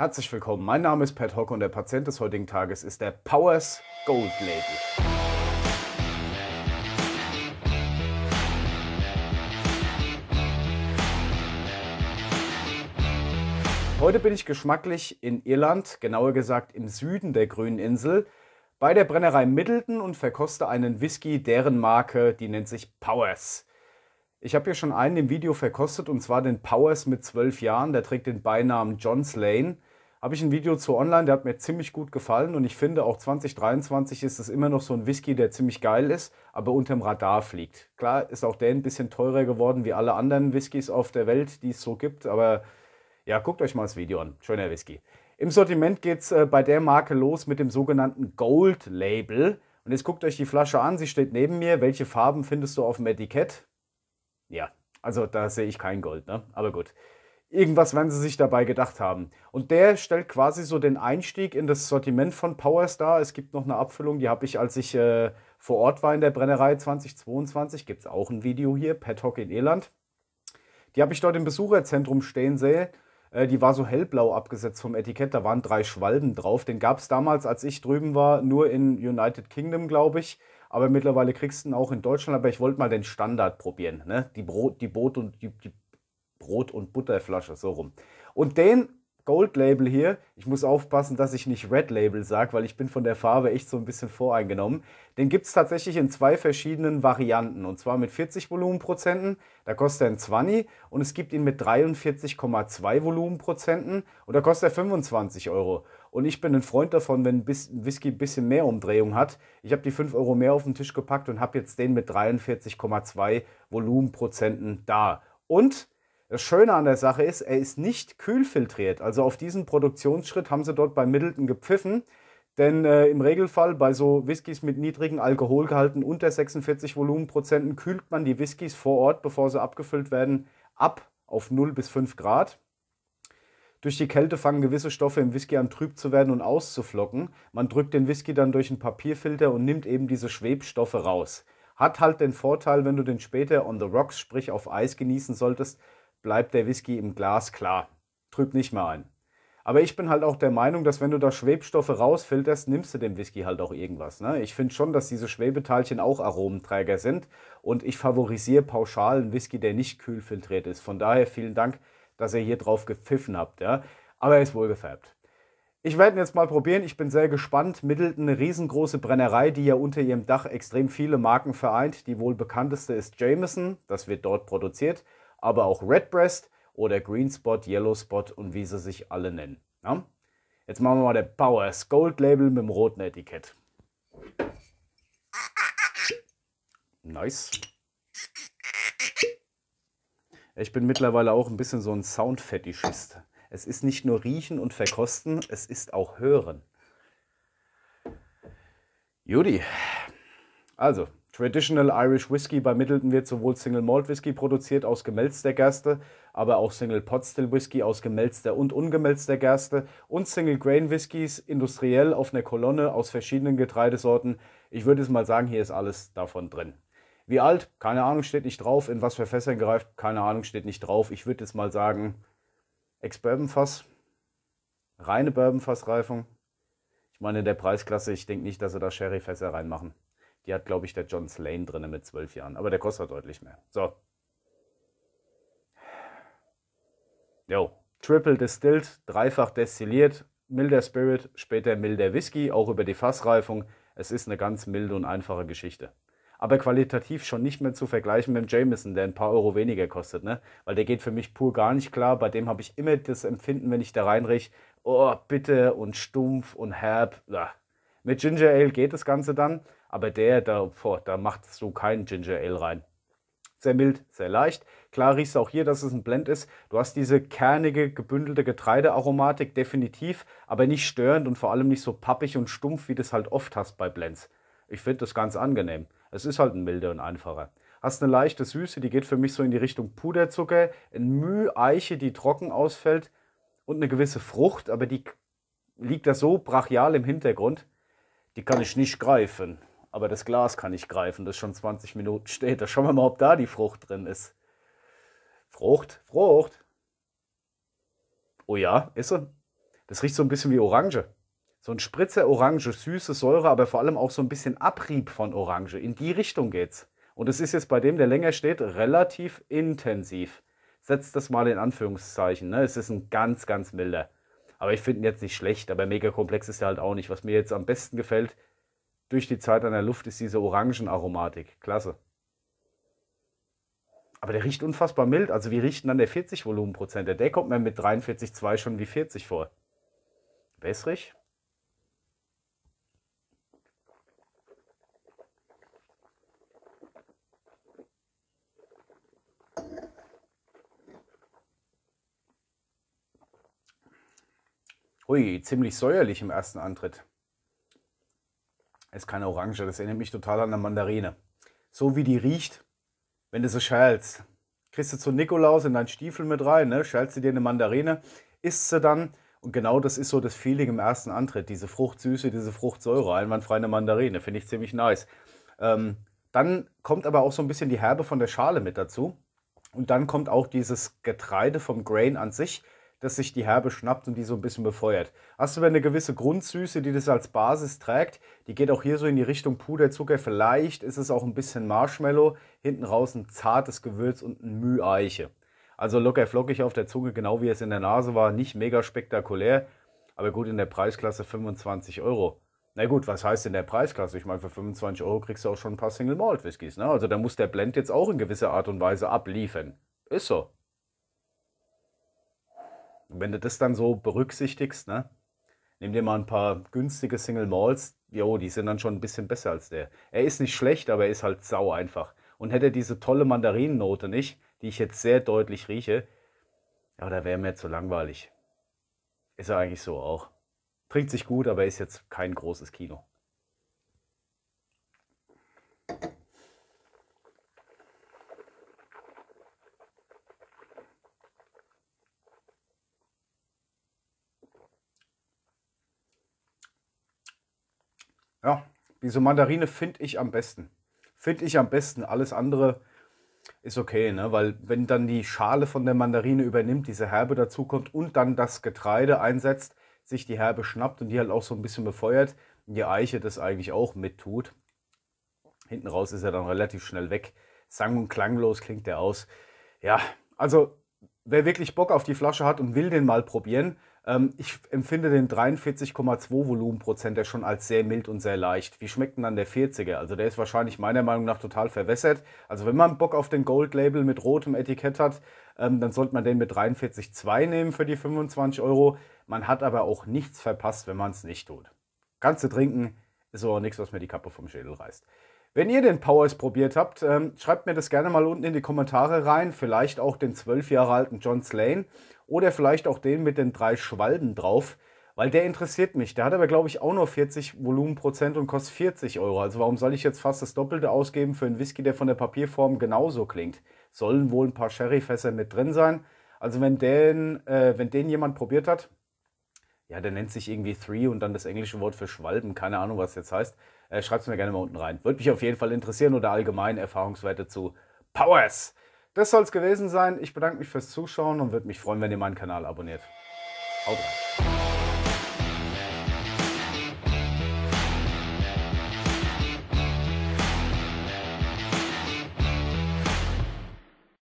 Herzlich willkommen, mein Name ist Pat Hock und der Patient des heutigen Tages ist der Powers Gold Label. Heute bin ich geschmacklich in Irland, genauer gesagt im Süden der grünen Insel, bei der Brennerei Middleton und verkoste einen Whisky, deren Marke, die nennt sich Powers. Ich habe hier schon einen im Video verkostet und zwar den Powers mit zwölf Jahren, der trägt den Beinamen John Slane habe ich ein Video zu online, der hat mir ziemlich gut gefallen und ich finde auch 2023 ist es immer noch so ein Whisky, der ziemlich geil ist, aber unterm Radar fliegt. Klar ist auch der ein bisschen teurer geworden wie alle anderen Whiskys auf der Welt, die es so gibt, aber ja, guckt euch mal das Video an. Schöner Whisky. Im Sortiment geht es äh, bei der Marke los mit dem sogenannten Gold Label. Und jetzt guckt euch die Flasche an, sie steht neben mir. Welche Farben findest du auf dem Etikett? Ja, also da sehe ich kein Gold, ne? Aber gut irgendwas werden sie sich dabei gedacht haben. Und der stellt quasi so den Einstieg in das Sortiment von Powers dar. Es gibt noch eine Abfüllung, die habe ich, als ich äh, vor Ort war in der Brennerei 2022, gibt es auch ein Video hier, Pet Hock in Irland. Die habe ich dort im Besucherzentrum stehen sehen. Äh, die war so hellblau abgesetzt vom Etikett, da waren drei Schwalben drauf. Den gab es damals, als ich drüben war, nur in United Kingdom, glaube ich. Aber mittlerweile kriegst du ihn auch in Deutschland. Aber ich wollte mal den Standard probieren. Ne? Die, Bro die, Brot und die, die Brot- und Butterflasche, so rum. Und den Gold Label hier, ich muss aufpassen, dass ich nicht Red Label sage, weil ich bin von der Farbe echt so ein bisschen voreingenommen. Den gibt es tatsächlich in zwei verschiedenen Varianten und zwar mit 40 Volumenprozenten, da kostet er ein 20 und es gibt ihn mit 43,2 Volumenprozenten und da kostet er 25 Euro. Und ich bin ein Freund davon, wenn ein Whisky ein bisschen mehr Umdrehung hat. Ich habe die 5 Euro mehr auf den Tisch gepackt und habe jetzt den mit 43,2 Volumenprozenten da. Und das Schöne an der Sache ist, er ist nicht kühlfiltriert. Also auf diesen Produktionsschritt haben sie dort bei Middleton gepfiffen. Denn äh, im Regelfall bei so Whiskys mit niedrigen Alkoholgehalten unter 46 Volumenprozenten kühlt man die Whiskys vor Ort, bevor sie abgefüllt werden, ab auf 0 bis 5 Grad. Durch die Kälte fangen gewisse Stoffe im Whisky an trüb zu werden und auszuflocken. Man drückt den Whisky dann durch einen Papierfilter und nimmt eben diese Schwebstoffe raus. Hat halt den Vorteil, wenn du den später on the rocks, sprich auf Eis genießen solltest, bleibt der Whisky im Glas klar. Trüb nicht mehr ein. Aber ich bin halt auch der Meinung, dass wenn du da Schwebstoffe rausfilterst, nimmst du dem Whisky halt auch irgendwas. Ne? Ich finde schon, dass diese Schwebeteilchen auch Aromenträger sind und ich favorisiere pauschal einen Whisky, der nicht kühlfiltriert ist. Von daher vielen Dank, dass ihr hier drauf gepfiffen habt. Ja? Aber er ist wohlgefärbt. Ich werde ihn jetzt mal probieren. Ich bin sehr gespannt. Middleton, eine riesengroße Brennerei, die ja unter ihrem Dach extrem viele Marken vereint. Die wohl bekannteste ist Jameson. Das wird dort produziert aber auch Redbreast oder Greenspot, Spot, Yellow Spot und wie sie sich alle nennen. Ja? Jetzt machen wir mal der Powers Gold Label mit dem roten Etikett. Nice. Ich bin mittlerweile auch ein bisschen so ein Soundfetischist. Es ist nicht nur riechen und verkosten, es ist auch hören. Judy, also Traditional Irish Whiskey bei Middleton wird sowohl Single Malt Whisky produziert aus gemälzter Gerste, aber auch Single Pot Still Whisky aus gemälzter und ungemälzter Gerste und Single Grain Whiskys industriell auf einer Kolonne aus verschiedenen Getreidesorten. Ich würde es mal sagen, hier ist alles davon drin. Wie alt? Keine Ahnung, steht nicht drauf. In was für Fässern gereift? Keine Ahnung, steht nicht drauf. Ich würde jetzt mal sagen, Ex-Bourbon-Fass, reine Bourbon-Fassreifung. Ich meine, in der Preisklasse, ich denke nicht, dass sie da Sherry-Fässer reinmachen. Die hat, glaube ich, der John Slane drin mit zwölf Jahren. Aber der kostet deutlich mehr. So. Jo. Triple Distilled, dreifach destilliert, milder Spirit, später milder Whisky, auch über die Fassreifung. Es ist eine ganz milde und einfache Geschichte. Aber qualitativ schon nicht mehr zu vergleichen mit dem Jameson, der ein paar Euro weniger kostet, ne? Weil der geht für mich pur gar nicht klar. Bei dem habe ich immer das Empfinden, wenn ich da reinrieche, oh, bitter und stumpf und herb. Ja. Mit Ginger Ale geht das Ganze dann. Aber der, da, boah, da macht so keinen Ginger Ale rein. Sehr mild, sehr leicht. Klar riechst du auch hier, dass es ein Blend ist. Du hast diese kernige, gebündelte Getreidearomatik definitiv, aber nicht störend und vor allem nicht so pappig und stumpf, wie du es halt oft hast bei Blends. Ich finde das ganz angenehm. Es ist halt ein milder und einfacher. Hast eine leichte Süße, die geht für mich so in die Richtung Puderzucker, ein Müh Eiche, die trocken ausfällt und eine gewisse Frucht, aber die liegt da so brachial im Hintergrund, die kann ich nicht greifen aber das Glas kann ich greifen, das schon 20 Minuten steht. Da schauen wir mal, ob da die Frucht drin ist. Frucht, Frucht. Oh ja, ist sie. Das riecht so ein bisschen wie Orange. So ein Spritzer Orange, süße Säure, aber vor allem auch so ein bisschen Abrieb von Orange. In die Richtung geht's. Und es ist jetzt bei dem, der länger steht, relativ intensiv. Setzt das mal in Anführungszeichen. Ne? Es ist ein ganz, ganz milder. Aber ich finde ihn jetzt nicht schlecht. Aber mega komplex ist er halt auch nicht. Was mir jetzt am besten gefällt, durch die Zeit an der Luft ist diese Orangenaromatik. Klasse. Aber der riecht unfassbar mild. Also wie riecht denn dann der 40 Volumenprozent. Der kommt mir mit 43,2 schon wie 40 vor. Wässrig. Ui, ziemlich säuerlich im ersten Antritt ist keine Orange, das erinnert mich total an eine Mandarine. So wie die riecht, wenn du sie schälst. Kriegst du zu Nikolaus in deinen Stiefel mit rein, ne? schälst du dir eine Mandarine, isst sie dann. Und genau das ist so das Feeling im ersten Antritt. Diese Fruchtsüße, diese Fruchtsäure, einwandfrei eine Mandarine, finde ich ziemlich nice. Ähm, dann kommt aber auch so ein bisschen die Herbe von der Schale mit dazu. Und dann kommt auch dieses Getreide vom Grain an sich das sich die Herbe schnappt und die so ein bisschen befeuert. Hast du aber eine gewisse Grundsüße, die das als Basis trägt. Die geht auch hier so in die Richtung Puderzucker. Vielleicht ist es auch ein bisschen Marshmallow. Hinten raus ein zartes Gewürz und ein Müheiche. Also locker flockig auf der Zunge, genau wie es in der Nase war. Nicht mega spektakulär, aber gut in der Preisklasse 25 Euro. Na gut, was heißt in der Preisklasse? Ich meine, für 25 Euro kriegst du auch schon ein paar Single Malt Whiskys. Ne? Also da muss der Blend jetzt auch in gewisser Art und Weise abliefern. Ist so wenn du das dann so berücksichtigst, ne? Nimm dir mal ein paar günstige Single Malls, jo, die sind dann schon ein bisschen besser als der. Er ist nicht schlecht, aber er ist halt sau einfach. Und hätte diese tolle Mandarinennote nicht, die ich jetzt sehr deutlich rieche, ja, da wäre mir zu langweilig. Ist er eigentlich so auch. Trinkt sich gut, aber ist jetzt kein großes Kino. Ja, diese Mandarine finde ich am besten. Finde ich am besten. Alles andere ist okay, ne? weil wenn dann die Schale von der Mandarine übernimmt, diese Herbe dazukommt und dann das Getreide einsetzt, sich die Herbe schnappt und die halt auch so ein bisschen befeuert, die Eiche das eigentlich auch mittut. Hinten raus ist er dann relativ schnell weg. Sang- und klanglos klingt der aus. Ja, also wer wirklich Bock auf die Flasche hat und will den mal probieren, ähm, ich empfinde den 43,2 Volumenprozent der schon als sehr mild und sehr leicht. Wie schmeckt denn dann der 40er? Also der ist wahrscheinlich meiner Meinung nach total verwässert. Also wenn man Bock auf den Gold Label mit rotem Etikett hat, ähm, dann sollte man den mit 43,2 nehmen für die 25 Euro. Man hat aber auch nichts verpasst, wenn man es nicht tut. Kannst du trinken, ist aber auch nichts, was mir die Kappe vom Schädel reißt. Wenn ihr den Powers probiert habt, ähm, schreibt mir das gerne mal unten in die Kommentare rein. Vielleicht auch den 12 Jahre alten John Slane oder vielleicht auch den mit den drei Schwalben drauf, weil der interessiert mich. Der hat aber, glaube ich, auch nur 40 Volumenprozent und kostet 40 Euro. Also warum soll ich jetzt fast das Doppelte ausgeben für einen Whisky, der von der Papierform genauso klingt? Sollen wohl ein paar Sherryfässer mit drin sein. Also wenn den, äh, wenn den jemand probiert hat, ja, der nennt sich irgendwie Three und dann das englische Wort für Schwalben, keine Ahnung, was jetzt heißt. Äh, Schreibt es mir gerne mal unten rein. Würde mich auf jeden Fall interessieren oder allgemein Erfahrungswerte zu Powers. Das soll es gewesen sein. Ich bedanke mich fürs Zuschauen und würde mich freuen, wenn ihr meinen Kanal abonniert. Haut rein.